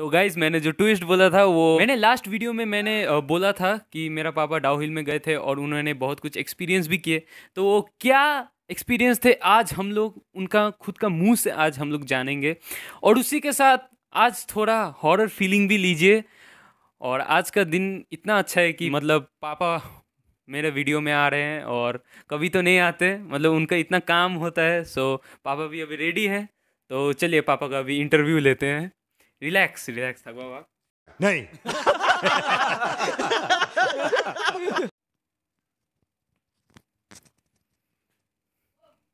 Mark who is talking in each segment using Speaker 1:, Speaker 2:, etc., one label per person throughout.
Speaker 1: तो गाइज मैंने जो ट्विस्ट बोला था वो मैंने लास्ट वीडियो में मैंने बोला था कि मेरा पापा डाउ हिल में गए थे और उन्होंने बहुत कुछ एक्सपीरियंस भी किए तो वो क्या एक्सपीरियंस थे आज हम लोग उनका खुद का मुंह से आज हम लोग जानेंगे और उसी के साथ आज थोड़ा हॉरर फीलिंग भी लीजिए और आज का दिन इतना अच्छा है कि मतलब पापा मेरे वीडियो में आ रहे हैं और कभी तो नहीं आते मतलब उनका इतना काम होता है सो पापा भी अभी रेडी हैं तो चलिए पापा का अभी इंटरव्यू लेते हैं রিল্যাক্স রিল্যাক্স থাক বাবা नहीं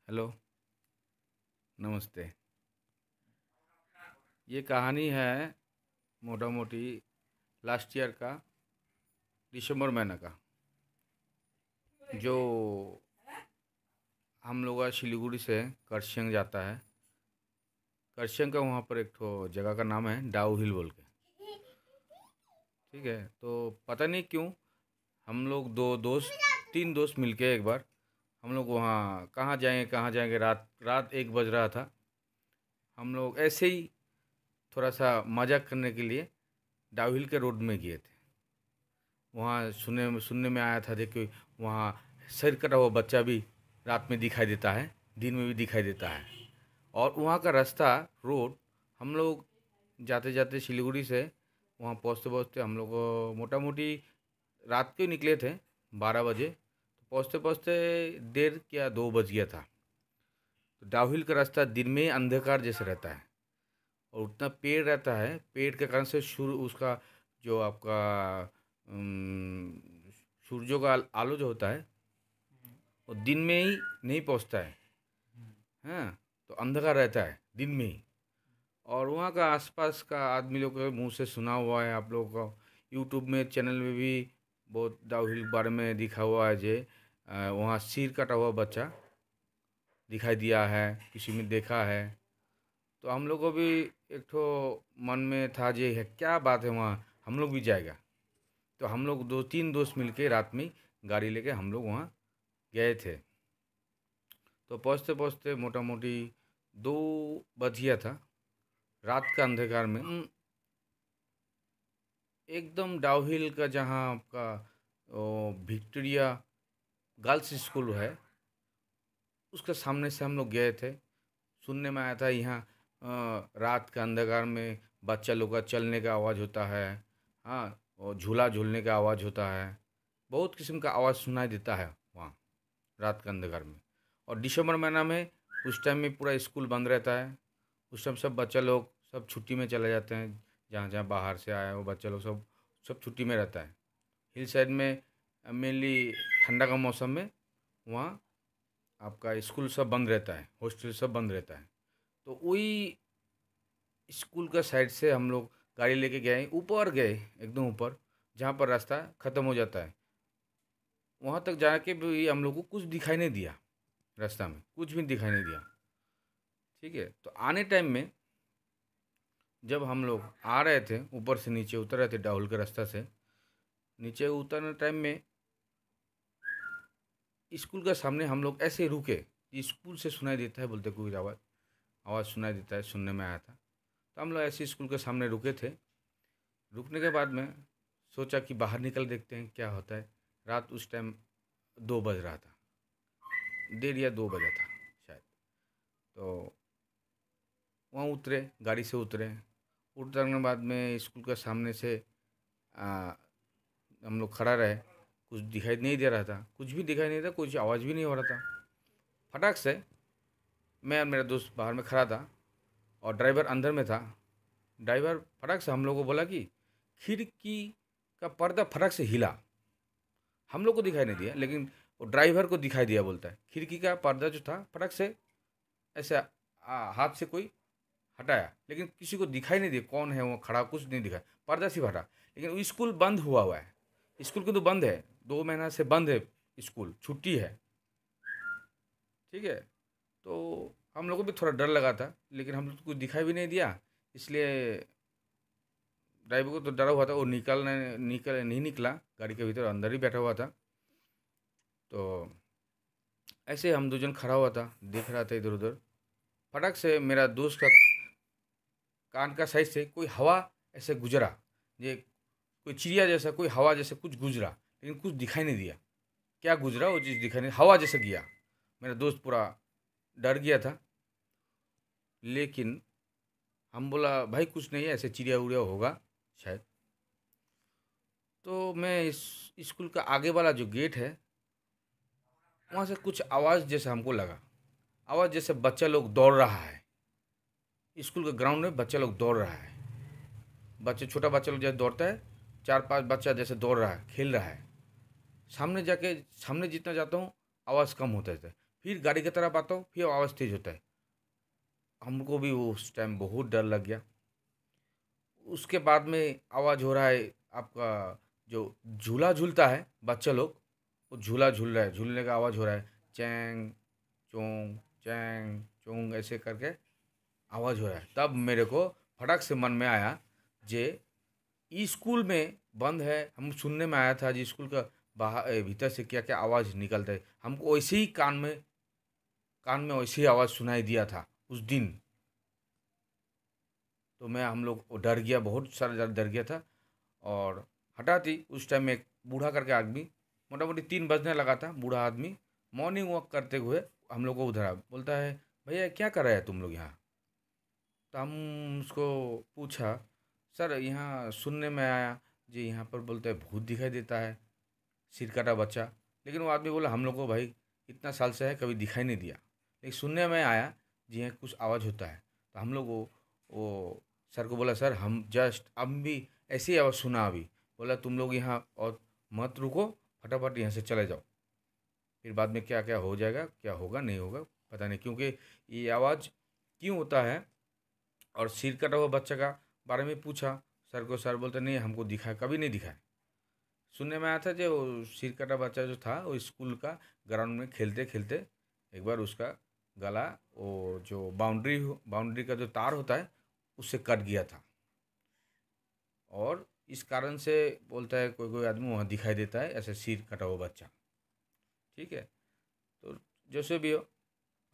Speaker 2: हेलो नमस्ते ये कहानी है मोटा मोटी लास्ट ईयर का दिसंबर महीना का जो हम लोग सिलीगुड़ी से करशियंग जाता है करशंग का वहाँ पर एक तो जगह का नाम है डाऊ हिल बोल के ठीक है तो पता नहीं क्यों हम लोग दो दोस्त तीन दोस्त मिलके एक बार हम लोग वहाँ कहाँ जाएंगे कहाँ जाएंगे रात रात एक बज रहा था हम लोग ऐसे ही थोड़ा सा मजाक करने के लिए डाउहिल के रोड में गए थे वहाँ सुनने में सुनने में आया था देखिए वहाँ सर कटा हुआ बच्चा भी रात में दिखाई देता है दिन में भी दिखाई देता है और वहाँ का रास्ता रोड हम लोग जाते जाते सिलीगुड़ी से वहाँ पहुँचते पहुँचते हम लोग मोटा मोटी रात के निकले थे बारह बजे तो पहुँचते पहुँचते देर क्या दो बज गया था तो डाउहिल का रास्ता दिन में अंधकार जैसे रहता है और उतना पेड़ रहता है पेड़ के कारण से सूर्य उसका जो आपका सूर्यों का आलो जो होता है वो दिन में ही नहीं पहुँचता है हम्म। हाँ तो अंधकार रहता है दिन में ही और वहाँ का आसपास का आदमी लोग के मुँह से सुना हुआ है आप लोगों का यूट्यूब में चैनल में भी बहुत डाउन हिल के बारे में दिखा हुआ है जे वहाँ सिर कटा हुआ बच्चा दिखाई दिया है किसी में देखा है तो हम लोग को भी एक ठो मन में था जे है क्या बात है वहाँ हम लोग भी जाएगा तो हम लोग दो तीन दोस्त मिलके रात में गाड़ी लेके हम लोग वहाँ गए थे तो पहुँचते पहुँचते मोटा मोटी दो बजिया था रात का अंधकार में हम्म। एकदम डाउहिल का जहाँ आपका विक्टोरिया गर्ल्स स्कूल है उसके सामने से हम लोग गए थे सुनने में आया था यहाँ रात के अंधकार में बच्चा लोग का चलने का आवाज़ होता है हाँ और झूला झूलने का आवाज़ होता है बहुत किस्म का आवाज़ सुनाई देता है वहाँ रात के अंधकार में और दिसंबर महीना में उस टाइम में पूरा स्कूल बंद रहता है उस टाइम सब बच्चा लोग सब छुट्टी में चले जाते हैं जहाँ जहाँ बाहर से आए वो बच्चा लोग सब सब छुट्टी में रहता है हिल साइड में मेनली ठंडा का मौसम में वहाँ आपका स्कूल सब बंद रहता है हॉस्टल सब बंद रहता है तो वही स्कूल का साइड से हम लोग गाड़ी लेके गए ऊपर गए एकदम ऊपर जहाँ पर रास्ता ख़त्म हो जाता है वहाँ तक जाके भी हम लोग को कुछ दिखाई नहीं दिया रास्ता में कुछ भी दिखाई नहीं दिया ठीक है तो आने टाइम में जब हम लोग आ रहे थे ऊपर से नीचे उतर रहे थे डाहुल के रास्ता से नीचे उतरने टाइम में स्कूल के सामने हम लोग ऐसे रुके स्कूल से सुनाई देता है बोलते कोई आवाज़ आवाज़ सुनाई देता है सुनने में आया था तो हम लोग ऐसे स्कूल के सामने रुके थे रुकने के बाद में सोचा कि बाहर निकल देखते हैं क्या होता है रात उस टाइम दो बज रहा था डेढ़ या दो बजा था शायद तो वहाँ उतरे गाड़ी से उतरे उतरने बाद में स्कूल के सामने से आ, हम लोग खड़ा रहे कुछ दिखाई नहीं दे रहा था कुछ भी दिखाई नहीं था कुछ आवाज़ भी नहीं हो रहा था फटाक से मैं और मेरा दोस्त बाहर में खड़ा था और ड्राइवर अंदर में था ड्राइवर फटाक से हम लोग को बोला कि खिड़की का पर्दा फटाक से हिला हम लोग को दिखाई नहीं दिया लेकिन वो ड्राइवर को दिखाई दिया बोलता है खिड़की का पर्दा जो था फटक से ऐसे हाथ से कोई हटाया लेकिन किसी को दिखाई नहीं दिया कौन है वो खड़ा कुछ नहीं दिखा पर्दा सिर्फ हटा लेकिन स्कूल बंद हुआ हुआ है स्कूल को तो बंद है दो महीना से बंद है स्कूल छुट्टी है ठीक है तो हम लोगों को भी थोड़ा डर लगा था लेकिन हम लोग कुछ दिखाई भी नहीं दिया इसलिए ड्राइवर को तो डरा हुआ था वो निकलने निकल नहीं निकला गाड़ी के भीतर अंदर ही बैठा हुआ था तो ऐसे हम दो जन खड़ा हुआ था देख रहा था इधर उधर फटक से मेरा दोस्त का कान का साइज से कोई हवा ऐसे गुजरा ये कोई चिड़िया जैसा कोई हवा जैसे कुछ गुजरा लेकिन कुछ दिखाई नहीं दिया क्या गुजरा वो चीज़ दिखाई नहीं हवा जैसे गया मेरा दोस्त पूरा डर गया था लेकिन हम बोला भाई कुछ नहीं है ऐसे चिड़िया उड़िया होगा शायद तो मैं इस स्कूल का आगे वाला जो गेट है वहाँ से कुछ आवाज़ जैसे हमको लगा आवाज़ जैसे बच्चा लोग दौड़ रहा है स्कूल के ग्राउंड में बच्चा लोग दौड़ रहा है बच्चे छोटा बच्चा लोग जैसे दौड़ता है चार पांच बच्चा जैसे दौड़ रहा है खेल रहा है सामने जाके सामने जितना जाता हूँ आवाज़ कम होता है फिर गाड़ी की तरफ आता हूँ फिर आवाज़ तेज़ होता है हमको भी उस टाइम बहुत डर लग गया उसके बाद में आवाज़ हो रहा है आपका जो झूला झूलता है बच्चा लोग वो झूला झूल रहा है झूलने का आवाज़ हो रहा है चैंग चोंग चैंग चोंग ऐसे करके आवाज़ हो रहा है तब मेरे को फटक से मन में आया जे स्कूल में बंद है हम सुनने में आया था जी स्कूल का बाहर भीतर से क्या क्या आवाज़ निकलता है हमको वैसे ही कान में कान में वैसे ही आवाज़ सुनाई दिया था उस दिन तो मैं हम लोग डर गया बहुत सारा डर गया था और हटाती उस टाइम में एक बूढ़ा करके आदमी मोटामोटी तीन बजने लगा था बूढ़ा आदमी मॉर्निंग वॉक करते हुए हम लोग को उधर आ बोलता है भैया क्या कर रहे हैं तुम लोग यहाँ तो हम उसको पूछा सर यहाँ सुनने में आया जी यहाँ पर बोलते हैं भूत दिखाई देता है सिर काटा बच्चा लेकिन वो आदमी बोला हम लोग को भाई इतना साल से है कभी दिखाई नहीं दिया लेकिन सुनने में आया जी यहाँ कुछ आवाज़ होता है तो हम लोग वो, वो सर को बोला सर हम जस्ट अब भी ऐसी आवाज़ सुना अभी बोला तुम लोग यहाँ और मत रुको फटाफट यहाँ से चले जाओ फिर बाद में क्या क्या हो जाएगा क्या होगा नहीं होगा पता नहीं क्योंकि ये आवाज़ क्यों होता है और सिर कटा हुआ बच्चा का बारे में पूछा सर को सर बोलते नहीं हमको दिखा कभी नहीं दिखाया सुनने में आया था जो सिर कटा बच्चा जो था वो स्कूल का ग्राउंड में खेलते खेलते एक बार उसका गला वो जो बाउंड्री बाउंड्री का जो तार होता है उससे कट गया था और इस कारण से बोलता है कोई कोई आदमी वहाँ दिखाई देता है ऐसे सिर कटा हुआ बच्चा ठीक है तो जैसे भी हो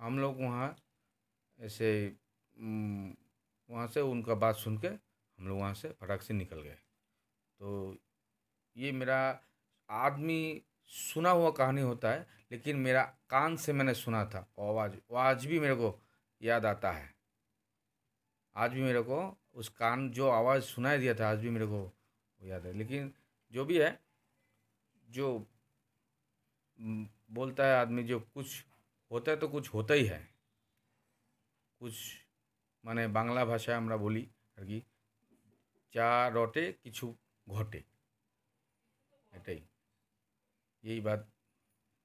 Speaker 2: हम लोग वहाँ ऐसे वहाँ से उनका बात सुन के हम लोग वहाँ से फटाक से निकल गए तो ये मेरा आदमी सुना हुआ कहानी होता है लेकिन मेरा कान से मैंने सुना था आवाज़ वो आज भी मेरे को याद आता है आज भी मेरे को उस कान जो आवाज़ सुनाई दिया था आज भी मेरे को याद है लेकिन जो भी है जो बोलता है आदमी जो कुछ होता है तो कुछ होता ही है कुछ माने बांग्ला भाषा हमरा बोली और कि चा रटे किचू घटे ही यही बात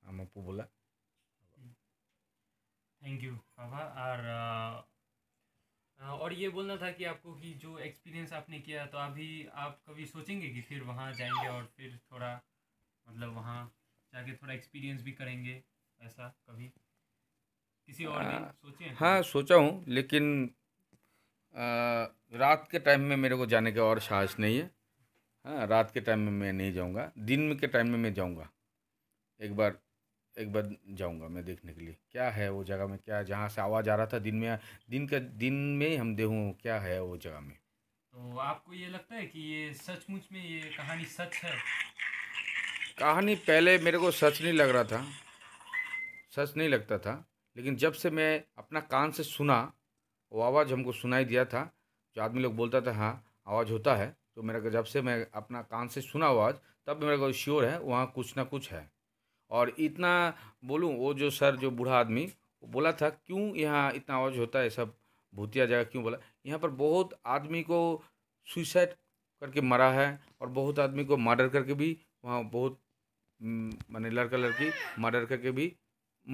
Speaker 2: हम अपू बोला
Speaker 1: थैंक यू बाबा और और ये बोलना था कि आपको कि जो एक्सपीरियंस आपने किया तो अभी आप कभी सोचेंगे कि फिर वहाँ जाएंगे और फिर थोड़ा मतलब वहाँ जाके थोड़ा एक्सपीरियंस भी करेंगे ऐसा कभी किसी और दिन सोचे हाँ
Speaker 2: सोचा हूँ लेकिन आ, रात के टाइम में मेरे को जाने का और साहस नहीं है हाँ रात के टाइम में मैं नहीं जाऊँगा दिन के टाइम में मैं जाऊँगा एक बार एक बार जाऊंगा मैं देखने के लिए क्या है वो जगह में क्या जहाँ से आवाज़ आ रहा था दिन में दिन का दिन में हम देखूँ क्या है वो जगह में
Speaker 1: तो आपको ये लगता है कि ये सचमुच में ये कहानी सच है
Speaker 2: कहानी पहले मेरे को सच नहीं लग रहा था सच नहीं लगता था लेकिन जब से मैं अपना कान से सुना वो आवाज़ हमको सुनाई दिया था जो आदमी लोग बोलता था हाँ आवाज़ होता है तो मेरे को जब से मैं अपना कान से सुना आवाज़ तब मेरे को श्योर है वहाँ कुछ ना कुछ है और इतना बोलूँ वो जो सर जो बूढ़ा आदमी वो बोला था क्यों यहाँ इतना आवाज़ होता है सब भूतिया जगह क्यों बोला यहाँ पर बहुत आदमी को सुइसाइड करके मरा है और बहुत आदमी को मर्डर करके भी वहाँ बहुत मैंने लड़का लड़की मर्डर करके भी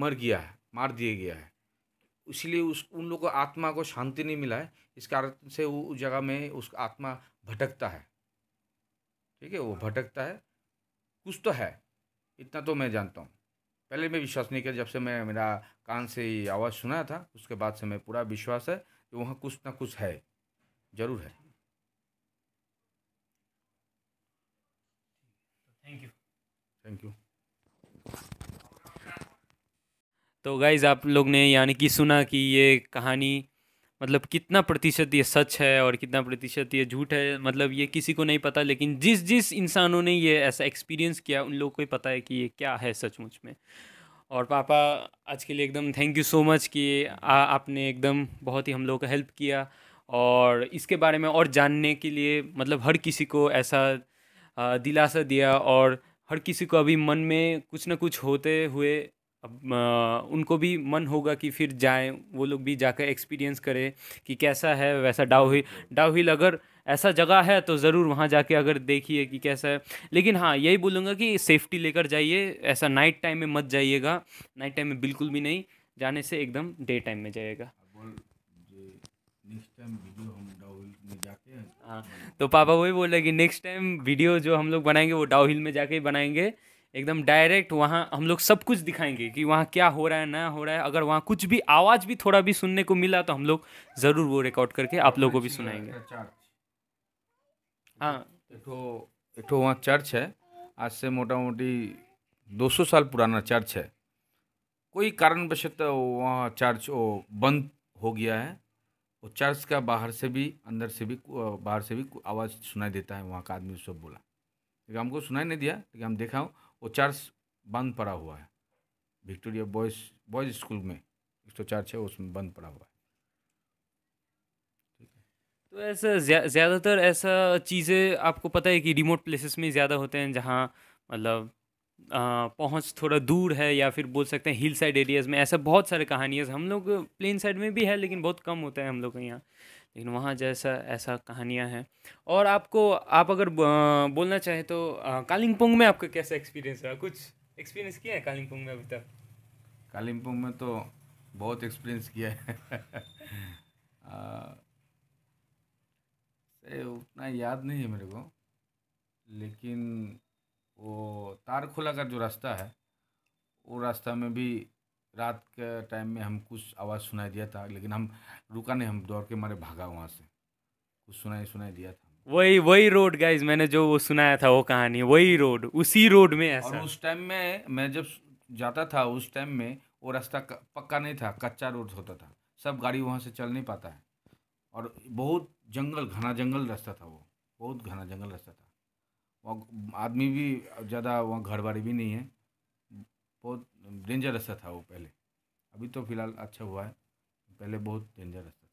Speaker 2: मर गया है मार दिया गया है इसलिए उस उन लोगों को आत्मा को शांति नहीं मिला है इस कारण से वो उस जगह में उस आत्मा भटकता है ठीक है वो भटकता है कुछ तो है इतना तो मैं जानता हूँ पहले मैं विश्वास नहीं किया जब से मैं मेरा कान से ये आवाज़ सुना था उसके बाद से मैं पूरा विश्वास है कि वहाँ कुछ ना कुछ है ज़रूर है थैंक यू थैंक यू
Speaker 1: तो गाइज़ आप लोग ने यानी कि सुना कि ये कहानी मतलब कितना प्रतिशत ये सच है और कितना प्रतिशत ये झूठ है मतलब ये किसी को नहीं पता लेकिन जिस जिस इंसानों ने ये ऐसा एक्सपीरियंस किया उन लोगों को ही पता है कि ये क्या है सचमुच में और पापा आज के लिए एकदम थैंक यू सो मच कि आ, आपने एकदम बहुत ही हम लोग का हेल्प किया और इसके बारे में और जानने के लिए मतलब हर किसी को ऐसा दिलासा दिया और हर किसी को अभी मन में कुछ ना कुछ होते हुए अब आ, उनको भी मन होगा कि फिर जाएं वो लोग भी जाकर एक्सपीरियंस करें कि कैसा है वैसा डाउ हिल डाउ हिल अगर ऐसा जगह है तो ज़रूर वहाँ जाके अगर देखिए कि कैसा है लेकिन हाँ यही बोलूँगा कि सेफ्टी लेकर जाइए ऐसा नाइट टाइम में मत जाइएगा नाइट टाइम में बिल्कुल भी नहीं जाने से एकदम डे टाइम में जाइएगा हाँ तो पापा वही बोल रहे कि नेक्स्ट टाइम वीडियो जो हम लोग बनाएंगे वो डाउ हिल में जाके ही बनाएंगे एकदम डायरेक्ट वहाँ हम लोग सब कुछ दिखाएंगे कि वहाँ क्या हो रहा है ना हो रहा है अगर वहाँ कुछ भी आवाज़ भी थोड़ा भी सुनने को मिला तो हम लोग ज़रूर वो रिकॉर्ड करके आप लोगों को भी सुनाएंगे हाँ तो वहाँ चर्च है आज से मोटा मोटी
Speaker 2: 200 साल पुराना चर्च है कोई कारणवशत तो वहाँ चर्च वो बंद हो गया है वो चर्च का बाहर से भी अंदर से भी बाहर से भी आवाज़ सुनाई देता है वहाँ का आदमी सब बोला लेकिन हमको सुनाई नहीं दिया लेकिन हम देखा हूँ वो चर्च बंद पड़ा हुआ है विक्टोरिया बॉयज़ बॉयज़ स्कूल में एक सौ चर्च है उसमें बंद पड़ा हुआ है
Speaker 1: तो ऐसा ज़्यादातर ऐसा चीज़ें आपको पता है कि रिमोट प्लेसेस में ज़्यादा होते हैं जहाँ मतलब पहुँच थोड़ा दूर है या फिर बोल सकते हैं हिल साइड एरियाज़ में ऐसा बहुत सारे कहानियाँ हम लोग प्लेन साइड में भी है लेकिन बहुत कम होता है हम लोग के यहाँ लेकिन वहाँ जैसा ऐसा कहानियाँ हैं और आपको आप अगर बोलना चाहें तो कालिम्पोंग में आपका कैसा एक्सपीरियंस रहा कुछ एक्सपीरियंस किया है कालिम्पोंग में अभी तक
Speaker 2: कालिम्पोंग में तो बहुत एक्सपीरियंस किया है आ, उतना याद नहीं है मेरे को लेकिन वो तार खुला का जो रास्ता है वो रास्ता में भी रात के टाइम में हम कुछ आवाज़ सुनाई दिया था लेकिन हम रुका नहीं हम दौड़ के मारे भागा वहाँ से कुछ सुनाई सुनाई दिया था
Speaker 1: वही वही रोड गाइज मैंने जो वो सुनाया था वो कहानी वही रोड उसी रोड में ऐसा और उस
Speaker 2: टाइम में मैं जब जाता था उस टाइम में वो रास्ता पक्का नहीं था कच्चा रोड होता था सब गाड़ी वहाँ से चल नहीं पाता है और बहुत जंगल घना जंगल रास्ता था वो बहुत घना जंगल रास्ता था वहाँ आदमी भी ज़्यादा वहाँ घर भी नहीं है बहुत डेंजरस था वो पहले अभी तो फ़िलहाल अच्छा हुआ है पहले बहुत डेंजरस था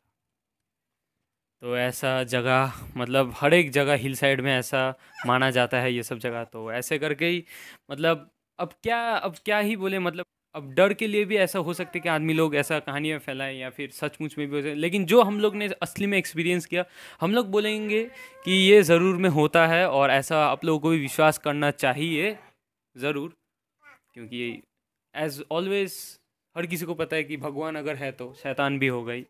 Speaker 1: तो ऐसा जगह मतलब हर एक जगह हिल साइड में ऐसा माना जाता है ये सब जगह तो ऐसे करके ही मतलब अब क्या अब क्या ही बोले मतलब अब डर के लिए भी ऐसा हो सकता है कि आदमी लोग ऐसा कहानी में फैलाएं या फिर सचमुच में भी हो जाए लेकिन जो हम लोग ने असली में एक्सपीरियंस किया हम लोग बोलेंगे कि ये ज़रूर में होता है और ऐसा आप लोगों को भी विश्वास करना चाहिए ज़रूर क्योंकि एज ऑलवेज हर किसी को पता है कि भगवान अगर है तो शैतान भी होगा ही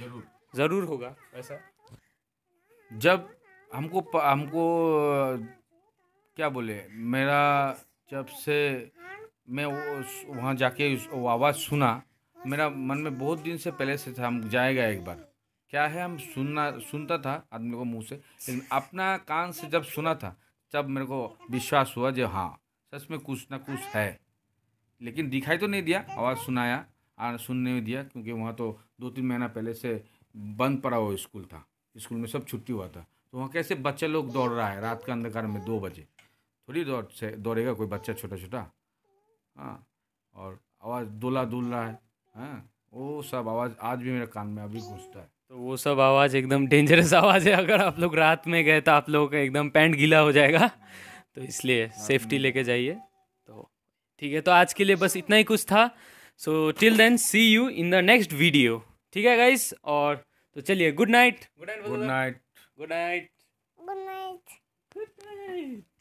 Speaker 1: जरूर ज़रूर होगा ऐसा जब हमको
Speaker 2: हमको क्या बोले मेरा जब से मैं वहाँ जाके वो आवाज़ सुना मेरा मन में बहुत दिन से पहले से था हम जाएगा एक बार क्या है हम सुनना सुनता था आदमी को मुंह से लेकिन अपना कान से जब सुना था तब मेरे को विश्वास हुआ जो हाँ सच में कुछ ना कुछ है लेकिन दिखाई तो नहीं दिया आवाज़ सुनाया और सुनने में दिया क्योंकि वहाँ तो दो तीन महीना पहले से बंद पड़ा हुआ स्कूल था स्कूल में सब छुट्टी हुआ था तो वहाँ कैसे बच्चा लोग दौड़ रहा है रात के अंधकार में दो बजे थोड़ी दौड़ से दौड़ेगा कोई बच्चा छोटा छोटा हाँ और आवाज़ दुला दुल रहा है हाँ वो सब आवाज़ आज भी मेरे कान में अभी घुसता
Speaker 1: है तो वो सब आवाज़ एकदम डेंजरस आवाज़ है अगर आप लोग रात में गए तो आप लोगों का एकदम पैंट गीला हो जाएगा तो इसलिए सेफ्टी हाँ, लेके जाइए ठीक है तो आज के लिए बस इतना ही कुछ था so till then see you in the next video ठीक है गाइस और तो चलिए good night good night good night good night good night